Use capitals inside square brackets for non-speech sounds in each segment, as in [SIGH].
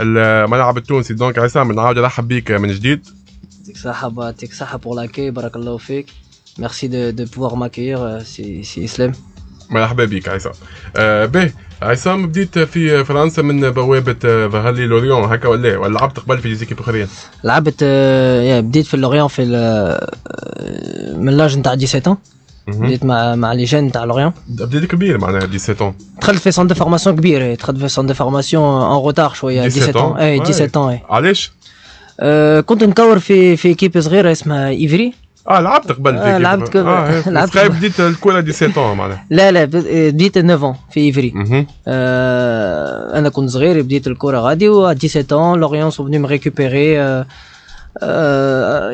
الملعب التونسي دونك عصام نعاود نرحب بك من جديد يعطيك صحة يعطيك صحة بور لاكي بارك الله فيك ميرسي دو دو بوفوار ماكيير سي سي اسلام مرحبا بك عصام آه، به عصام بديت في فرنسا من بوابة آه، فهالي لوريون هكا ولا إيه؟ ولا لعبت قبل في ديزيكيب اخرين؟ لعبت آه، يعني بديت في لوريون في من لاج نتاع 17 ans بديت مع مع لي جين تاع لوريان بديت كبير معناها 17 ans دخلت في سون كبير 17 ans اي 17 ans علاش؟ كنت اسمها 17 9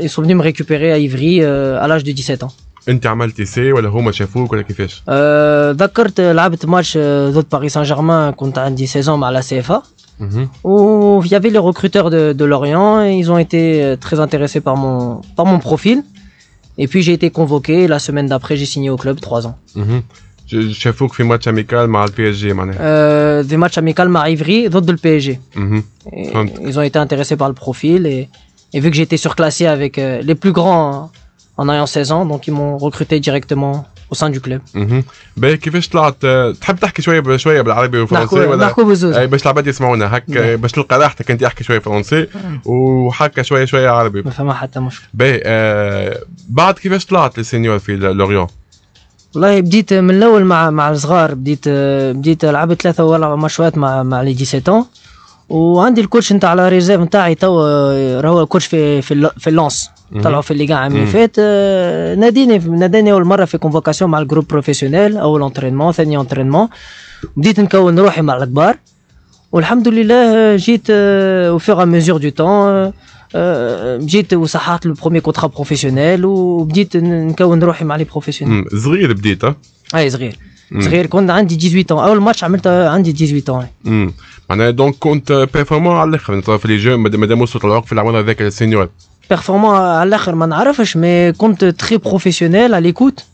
ils sont venus me récupérer à Ivry à l'âge de 17 ans. انت عملت سي ولا هما شافوك ولا كيفاش؟ أه ذكرت لعبت ماتش ضد باريس سان جيرمان كنت عندي سيزون 16 ans سي la CFA. il y avait les recruteurs de, de Lorient, et ils ont été très intéressés par mon, par mon profil. Et puis j'ai été convoqué, la semaine d'après j'ai signé au club 3 ans. que fait match amical avec le PSG euh, Des matchs amicaux avec Ivry, d'autres le PSG. Ils ont été intéressés par le profil et, et vu que j'étais surclassé avec euh, les plus grands en ayant 16 ans, donc ils m'ont recruté directement au sein du club. باهي كيفاش طلعت تحب تحكي شويه شويه بالعربي والفرنسي ولا نحكوا بزوز باش العباد يسمعونا هكا باش نلقى راحتك انت احكي شويه فرنسي وحكى شويه شويه عربي ما فما حتى مشكل باهي بعد كيفاش طلعت للسينيور في لوريون والله بديت من الاول مع مع الصغار بديت بديت لعبت ثلاثه ولا ماتشات مع مع لي 17 ans وعندي الكوتش نتاع لا ريزيرف نتاعي توا راهو الكوتش في في, في اللونس طلعوا في اللي عام اللي فات آه، ناديني ناداني اول مره في كونفوكاسيون مع الجروب بروفيسيونيل اول انترينمون ثاني انترينمون بديت نكون روحي مع الكبار والحمد لله آه، جيت وفيغ ا ميزور دو تون جيت وصححت لو برومي كونترا بروفيسيونيل وبديت نكون روحي مع لي بروفيسيونيل صغير بديت اي صغير صغير كنت عندي 18 اول ماتش عملته عندي 18 Donc, compte performant à l'écran, nous avons fait les jeux mais Monsieur, Moussouk l'a fait la main avec les seniors. Performant à l'écran, je ne sais pas, mais compte très professionnel à l'écoute.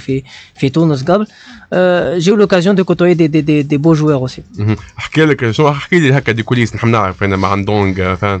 Fait tourner ce gable. Euh, j'ai eu l'occasion de côtoyer des beaux joueurs aussi. Je mhm. crois que c'est un peu plus de la coulisse. Nous sommes tous des fans.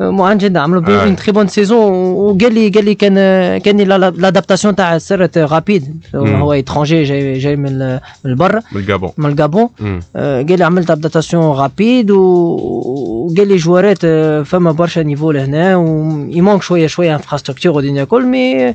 moi en général j'ai une très bonne saison l'adaptation rapide hmm. euh, étranger j'ai le gabon gabon hmm. euh, adaptation rapide ou euh, niveau là hein, il manque choix choix infrastructure au mais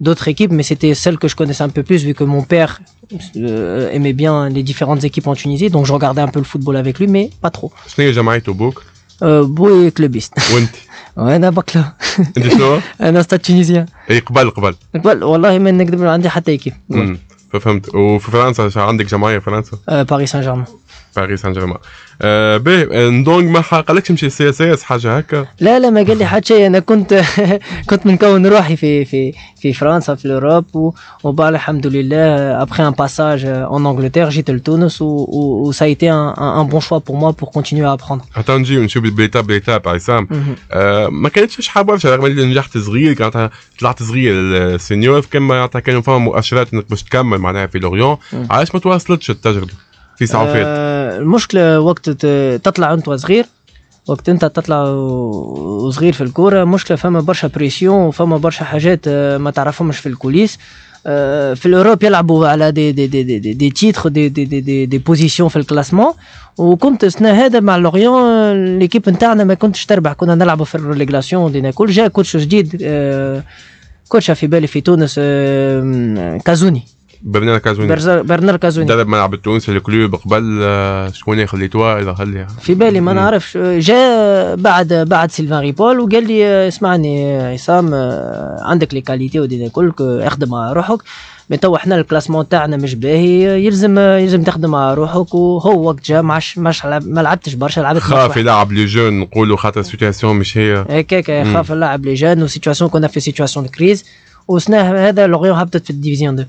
d'autres équipes, mais c'était celle que je connaissais un peu plus vu que mon père euh, aimait bien les différentes équipes en Tunisie, donc je regardais un peu le football avec lui, mais pas trop. au euh, [LAUGHS] [LAUGHS] un hmm. France euh, Paris Saint-Germain. باريس سان جيرمان باهي ندونغ ما قالكش تمشي سي اس اس حاجه هكا لا لا ما قال لي حتى شيء انا كنت [LAUGHS] كنت منكون روحي في في في فرنسا في الاوروب وبعد الحمد لله ابخي ان باساج ان انجلتير جيت لتونس و سا ايتي ان بون شوا بور موا بور كونتينيو ابخوند حتى نجي نشوف بيتا بيتا عصام ما كانتش شحال برشا رغم اللي نجحت صغير كانت طلعت صغير السينيور كما كانوا فما مؤشرات انك باش تكمل معناها في لوريون علاش ما تواصلتش التجربه في صعوبات آه، المشكله وقت تطلع انت صغير وقت انت تطلع وصغير في الكوره مشكله فما برشا بريسيون فما برشا حاجات آه، ما تعرفهمش في الكوليس آه، في الاوروب يلعبوا على دي دي دي دي دي, تيتر دي دي دي دي, دي بوزيسيون في الكلاسمون وكنت السنه هذا مع لوريون ليكيب نتاعنا ما كنتش تربح كنا نلعبوا في الريليغلاسيون دينا كل جا كوتش جديد كوتش في بالي في تونس كازوني برنار كازوني برنار كازوني درب ملعب التونسي الكلوب قبل آه، شكون خليتوها الى خليها في بالي ما نعرفش جاء بعد بعد سيلفان ريبول وقال لي آه، اسمعني عصام آه، عندك لي كاليتي ودي كلك اخدم على روحك مي تو احنا الكلاسمون تاعنا مش باهي يلزم يلزم تخدم على روحك وهو وقت جا ما ما لعبتش برشا لعبت خاف يلعب لي جون نقولوا خاطر السيتياسيون مش هي هكاك خاف يلعب لي جون وسيتياسيون كنا في سيتياسيون كريز وسنا هذا لوغيون هبطت في الديفيزيون 2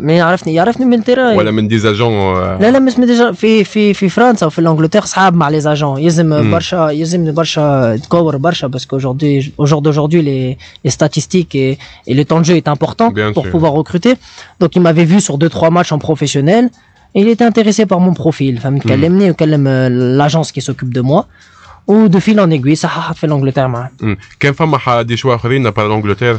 Mais il m'a appris de l'Ingleterre. Il n'y a pas d'agents Non, il n'y a pas d'agents. En France ou en Angleterre, il y a des agents. Il a beaucoup de parce Aujourd'hui, les statistiques et le temps de jeu est important pour pouvoir recruter. Donc, il m'avait vu sur deux trois matchs en professionnel. Il était intéressé par mon profil. Il m'a parlé de l'agence qui s'occupe de moi. Ou de fil en aiguille. Ça, c'est dans l'Angleterre. Quelques fois, on a parlé l'Angleterre.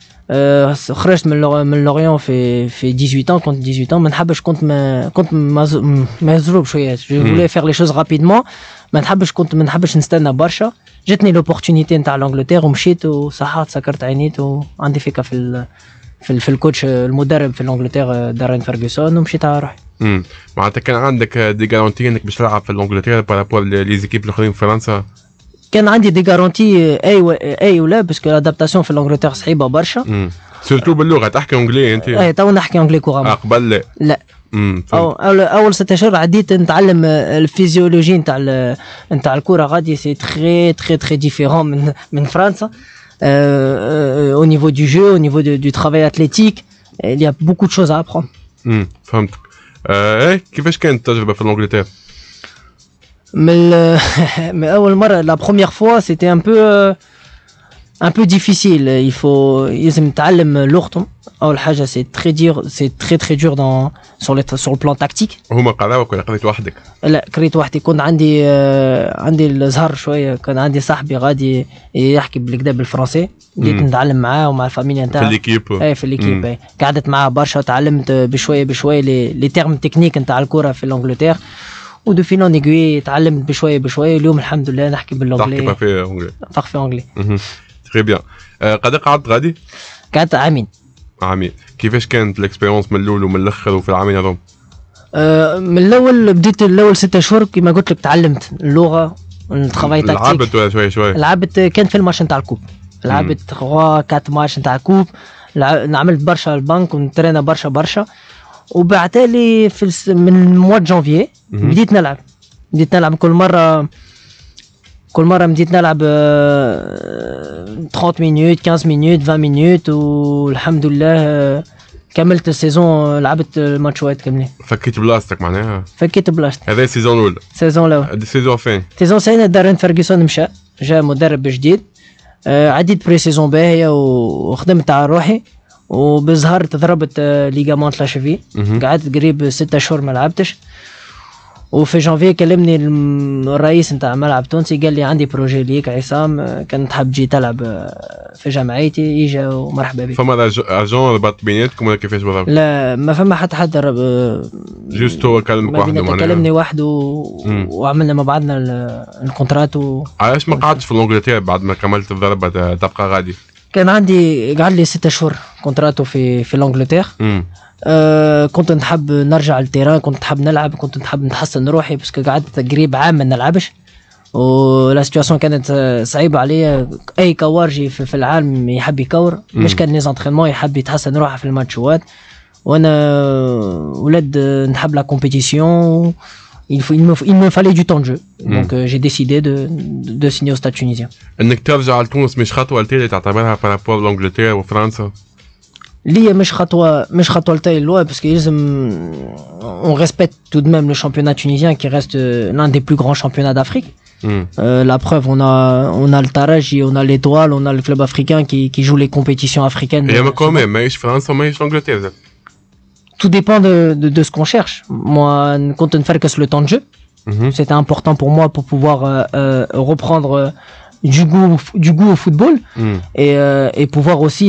آه، خرجت من من لوريون في في 18 كنت 18 ما نحبش كنت ما كنت مزروب شويه جو فولي فير لي شوز رابيدمون ما نحبش كنت ما نحبش نستنى برشا جاتني لوبورتونيتي نتاع لانجلتير ومشيت وصحات سكرت عينيت وعندي فكره في ال... في, في الكوتش المدرب في لانجلتير دارين فيرغسون ومشيت على روحي معناتها كان عندك دي غارونتي انك باش تلعب في لانجلتير بارابور لي زيكيب الاخرين في فرنسا كان عندي دي غارونتي آه، اي و... آه، اي ولا باسكو لادابتاسيون في لانجلتير صعيبه برشا سيرتو باللغه تحكي انجلي انت اي تو نحكي انجلي كورامون آه، قبل لا لا اول اول ست اشهر عديت نتعلم الفيزيولوجي نتاع نتاع الكره غادي سي تري تري تري ديفيرون من من فرنسا او نيفو دو جو او نيفو دو ترافاي اتليتيك il y a beaucoup de choses à apprendre. فهمتك. ايه كيفاش كانت التجربه في انجلترا؟ Mais, [LAUGHS] mais la première fois, c'était un peu euh, un peu difficile. Il faut, hein. c'est très dur, c'est très très dur dans sur le sur le plan tactique. هما قريت وحدك؟ لا قريت وحدي كنت عندي عندي كان عندي صاحبي غادي يحكي بالفرنسي نتعلم معاه ومع الفاميليا في في ليكيب معاه برشا لي ودو فين اون ايغوي تعلمت بشويه بشويه اليوم الحمد لله نحكي باللونجلي تحكي في انجلي في اونجلي تري بيان قد قعدت غادي؟ قعدت عامين عامين كيفاش كانت الاكسبيرونس من الاول ومن الاخر وفي العامين هذوما؟ آه، من الاول بديت الاول ستة شهور كما قلت لك تعلمت اللغه الترافاي تاكتيك لعبت شويه شويه لعبت كان في الماتش نتاع الكوب لعبت 3 4 ماتش نتاع الكوب نعملت عملت برشا البنك ونترينا برشا برشا وبعتالي في من موا جانفيي بديت نلعب بديت نلعب كل مره كل مره بديت نلعب 30 مينوت 15 مينوت 20 مينوت والحمد لله آه، كملت السيزون لعبت الماتشوات كاملين فكيت بلاصتك معناها فكيت بلاصتي هذا السيزون الاول السيزون الاول السيزون فين السيزون الثاني دارين فيرجسون مشى جاء مدرب جديد آه، عديت بري سيزون باهيه وخدمت على روحي وبظهر تضربت آه، ليجامونت لاشيفي قعدت قريب ستة شهور ما لعبتش وفي جانفي كلمني الرئيس نتاع ملعب تونسي قال لي عندي بروجي ليك عصام آه، كان تحب تجي تلعب آه، في جمعيتي يجا ومرحبا بك فما ارجون ربط بيناتكم ولا كيفاش بالضبط؟ لا ما فما حتى حد رب... جوست هو كلمك وحده معناها كلمني وحده وعملنا مع بعضنا الكونترات و... علاش ما قعدتش في انجلترا بعد ما كملت الضربه تبقى غادي؟ كان عندي قعد لي ستة شهور كونتراتو في في لانجلتير آه كنت نحب نرجع للتيران كنت نحب نلعب كنت نحب نتحسن روحي باسكو قعدت قريب عام ما نلعبش ولا سيتواسيون كانت آه، صعيبه عليا اي كوارجي في, في العالم يحب يكور مش كان لي يحب يتحسن روحه في الماتشوات وانا ولد آه، نحب لا كومبيتيسيون il, me, fallait du temps de jeu. Hmm. Donc euh, j'ai décidé de, signer au Stade tunisien. est ترجع لتونس مش خطوه لتالي تعتبرها بارابور لانجلتيرا وفرنسا؟ ليا مش خطوه مش خطوه لتاي لوا باسكو parce euh, on respecte tout de même le championnat tunisien qui reste euh, l'un des plus grands championnats d'Afrique. Hmm. la preuve, on a, le Taraji, on a l'Étoile, on a le club africain qui, joue les compétitions africaines. Mais quand même, mais hein, France, mais l'Angleterre tout dépend de de ce qu'on cherche moi ne compte pas le temps de jeu mhm. c'était important pour moi pour pouvoir euh, euh, reprendre euh, du goût du goût au football mhm. et et pouvoir aussi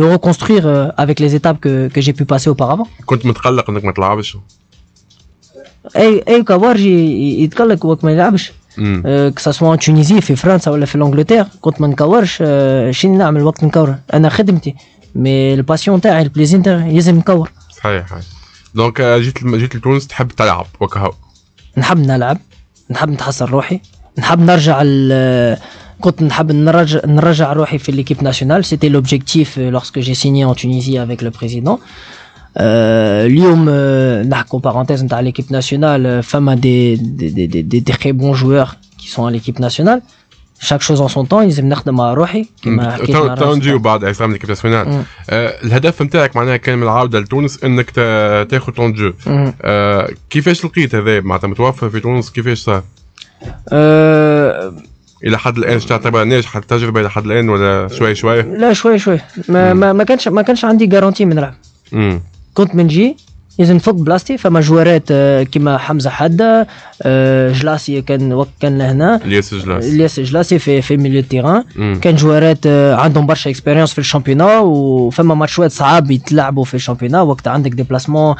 me reconstruire avec les étapes que que j'ai pu passer auparavant quand tu me t'inquiètes que je ne joue pas et que worry il t'inquiète que moi je joue pas que ça soit en tunisie en france ou en Angleterre quand on ne court je ne làm le temps de un ana mais le passion تاع le présenter لازم نكور صحيح دونك euh, جيت tu l'équipe nationale c'était l'objectif euh, lorsque j'ai signé en Tunisie avec le président اليوم euh, نحكو بارونتيز l'équipe nationale des très bons joueurs qui sont à l'équipe nationale شاك شوز اون سون طون لازم نخدم مع روحي كما حكيت تو نجيو بعد عصام لكيب ناسيونال الهدف نتاعك معناها كان من العوده لتونس انك تاخذ تون جو mm. آه، كيفاش لقيت هذا معناتها متوفر في تونس كيفاش صار؟ آه، الى حد الان تعتبر ناجحه التجربه الى حد الان ولا شوي شوي؟ لا شوي شوي ما, mm. ما, كانش ما كانش عندي جارونتي من نلعب mm. كنت منجي لازم فوق بلاصتي فما جوارات آه، كيما حمزه حده آه، جلاسي كان وقت كان لهنا الياس جلاسي الياس جلاسي في في ميليو تيران كان جوارات آه، عندهم برشا اكسبيريونس في الشامبيونا وفما ماتشات صعاب يتلعبوا في الشامبيونا وقت عندك ديبلاسمون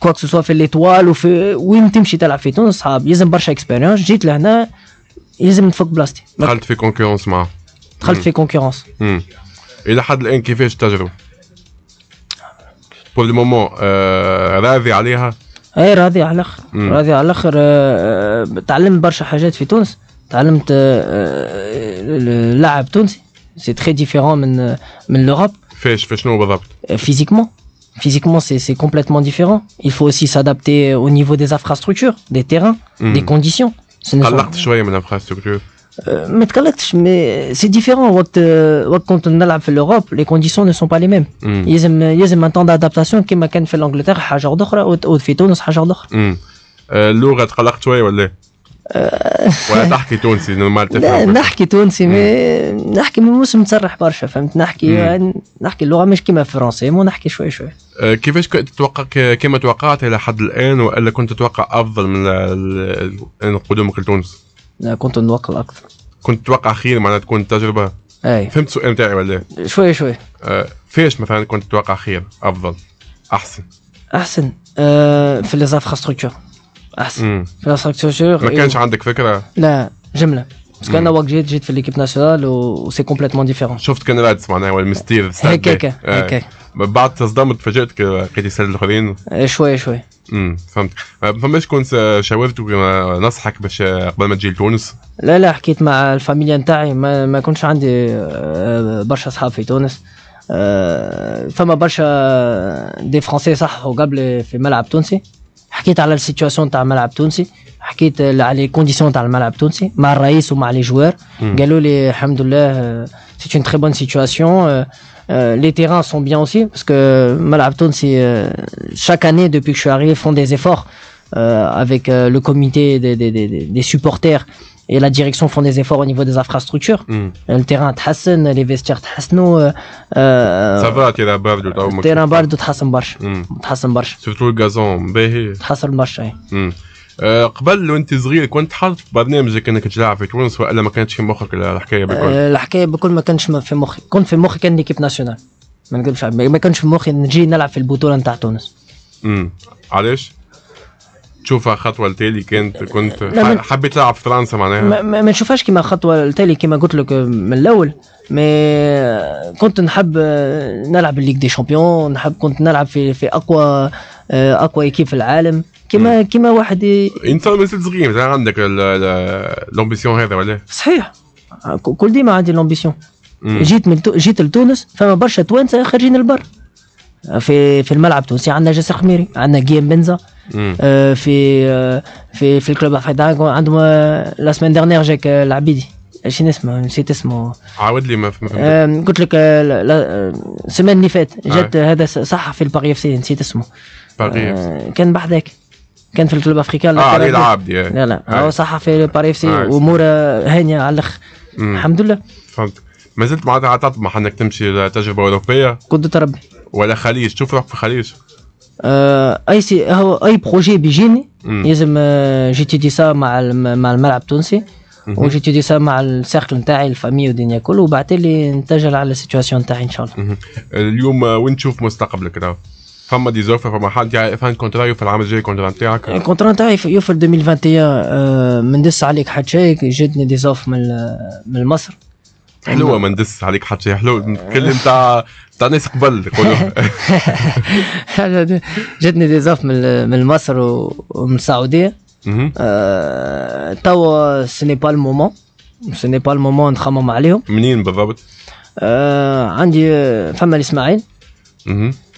كوا سوا في ليتوال وفي وين تمشي تلعب في تونس صعاب يلزم برشا اكسبيريونس جيت لهنا يلزم نفك بلاصتي دخلت في كونكورونس معاه دخلت في كونكورونس الى حد الان كيفاش التجربه pour le moment راضي عليها اي راضي على الاخر راضي على الاخر برشا حاجات l'Europe physiquement physiquement c'est complètement différent. Il faut aussi s'adapter au niveau des infrastructures, des terrains, des conditions. ما تقلقتش مي سي ديفيرون وقت وقت كنت نلعب في الاوروب لي كونديسيون نو سون با لي ميم يلزم يلزم ان طون دادابتاسيون كيما كان في انجلترا حاجه اخرى وفي تونس حاجه اخرى اللغه تقلقت شويه ولا ولا تحكي تونسي نورمال لا نحكي تونسي مي hmm. نحكي من موسم متسرح برشا فهمت نحكي hmm. يعني نحكي اللغه مش كيما فرنسي مو نحكي شوي شوي euh, كيفاش كنت تتوقع كيما توقعت الى حد الان والا كنت تتوقع افضل من قدومك لتونس؟ كنت نوقع اكثر كنت تتوقع خير معناها تكون التجربه اي فهمت السؤال نتاعي ولا شوي شوي آه فيش مثلا كنت تتوقع خير افضل احسن احسن آه في لي احسن مم. في الانفراستركتور ما كانش إيه. عندك فكره لا جمله بس كان وقت جيت جيت في ليكيب ناسيونال و سي كومبليتمون ديفيرون شفت كان رادس معناها والمستير هيك هيك هيك بعد تصدمت تفاجات لقيت يسال الاخرين آه، شوي شوي امم فهمت آه، فماش كنت آه، شاورت نصحك باش قبل ما تجي لتونس لا لا حكيت مع الفاميليا نتاعي ما, ما كنتش عندي برشا اصحاب في تونس فما برشا دي فرونسي صح وقبل في ملعب تونسي حكيت على السيتواسيون تاع الملعب التونسي حكيت على لي كونديسيون تاع الملعب التونسي مع الرئيس ومع لي جوار قالوا لي الحمد لله c'est une très bonne situation. Euh, euh, les terrains sont bien aussi parce que Malapton, euh, chaque année depuis que je suis arrivé, font des efforts avec le comité des, supporters et la direction font des efforts au niveau des infrastructures. Hmm. Le terrain Hassan, les vestiaires Hassano. Ça va, terrain de Terrain bar de Hassan hmm. Surtout le gazon. Hassan oui. Hmm. آه، قبل وانت صغير كنت حاط في برنامجك انك تلعب في تونس ولا ما كانتش في مخك الحكايه بكل؟ آه، الحكايه بكل ما كانش في مخي، كنت في مخي كان ليكيب ناسيونال ما نكذبش ما كانش في مخي نجي نلعب في البطوله نتاع تونس. امم علاش؟ تشوفها خطوه التالي كانت كنت حبيت تلعب في فرنسا معناها ما, نشوفهاش كيما خطوه التالي كيما قلت لك من الاول مي كنت نحب نلعب الليغ دي شامبيون نحب كنت نلعب في في اقوى آه، اقوى ايكيب في العالم كيما كيما واحد ي... انت مازلت صغير زعما عندك لومبيسيون هذا ولا صحيح آه، كل ديما عندي لومبيسيون جيت من تو... جيت لتونس فما برشا توانسه خارجين البر آه، في في الملعب التونسي عندنا جاسر خميري عندنا جيم بنزا آه، في في في الكلوب افريداغ عندهم لا سمان ديرنيير جاك العبيدي شنو اسمه نسيت اسمه عاود لي ما فهمت قلت لك السمان اللي فات جات هذا صح في الباري اف سي نسيت اسمه باري كان بحذاك كان في الكلوب افريكان اه علي العاب آه. لا لا لا آه. هو صح صحفي باريفسي آه. امور هانيه على الاخر الحمد لله فهمت ما زلت معناتها تطمح انك تمشي لتجربه اوروبيه قد تربي ولا خليج تشوف روحك في الخليج آه اي سي هو اي بروجي بيجيني لازم دي سا مع مع الملعب التونسي دي سا مع السيركل نتاعي الفامي والدنيا كله وبعتلي نتجل على السيتواسيون نتاعي ان شاء الله اليوم وين تشوف مستقبلك فما دي زوفر فما حد يعرف فان كونترا يوفر العام الجاي كونترا نتاعك الكونترا نتاعي يوفر 2021 ما ندس عليك حد شيء جاتني دي زوف من من مصر حلوه ما ندس عليك حد شيء حلو كل تاع تاع ناس قبل [LAUGHS] جاتني دي زوف من من مصر ومن السعوديه آه، توا سني با المومون سني با المومون نخمم عليهم منين بالضبط آه، عندي فما الاسماعيل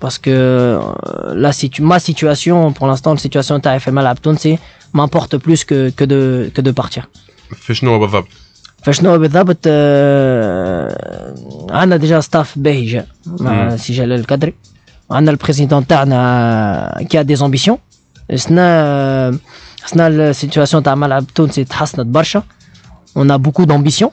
parce que euh, ma situation, pour l'instant, la situation de mal à Lapton, c'est m'importe plus que, que, de, que de partir. Fais-nous un bavard. Fais-nous un On a déjà un staff beige, euh, hmm. si j'allais le cadrer. On a le président euh, qui a des ambitions. la situation de mal à Lapton, c'est Hasnat On a beaucoup d'ambitions.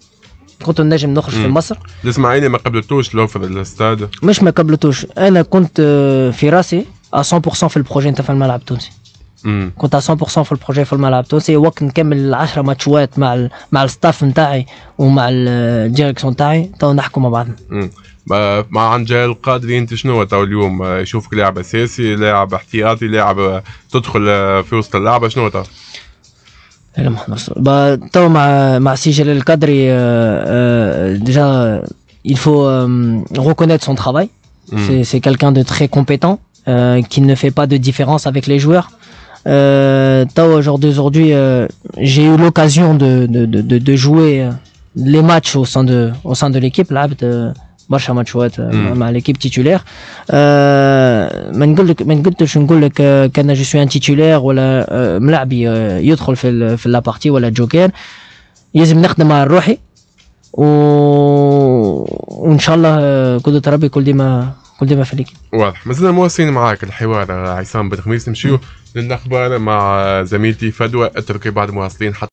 كنت نجم نخرج مم. في مصر الاسماعيلي ما قبلتوش لو في الاستاد مش ما قبلتوش انا كنت آه، في راسي 100% في البروجي نتاع في الملعب التونسي كنت 100% في البروجي في الملعب التونسي وقت نكمل 10 ماتشوات مع الـ مع الستاف نتاعي ومع الديريكسيون آه، نتاعي تو نحكوا مع بعضنا مع جاي القادري انت شنو تو اليوم يشوفك لاعب اساسي لاعب احتياطي لاعب تدخل آه، في وسط اللعبه شنو تو؟ المحضر ma تو مع مع سي جلال القدري déjà il faut euh, reconnaître son travail mm. c'est c'est quelqu'un de très compétent euh, qui ne fait pas de différence avec les joueurs euh, aujourd'hui euh, j'ai eu l'occasion de, de, de, de jouer les matchs au sein de au sein de l'équipe là برشا ماتشات آه، مع ليكيب تيتولير آه، ما نقول لك ما نقدرش نقول لك آه، كان جو سوي ان تيتولير ولا ملعبي يدخل في في لابارتي ولا جوكر لازم نخدم على روحي و... وان شاء الله قدرة ربي كل ديما كل ديما في ليكيب واضح مازلنا مواصلين معاك الحوار عصام بن خميس نمشيو للاخبار مع زميلتي فدوى اتركي بعد مواصلين حتى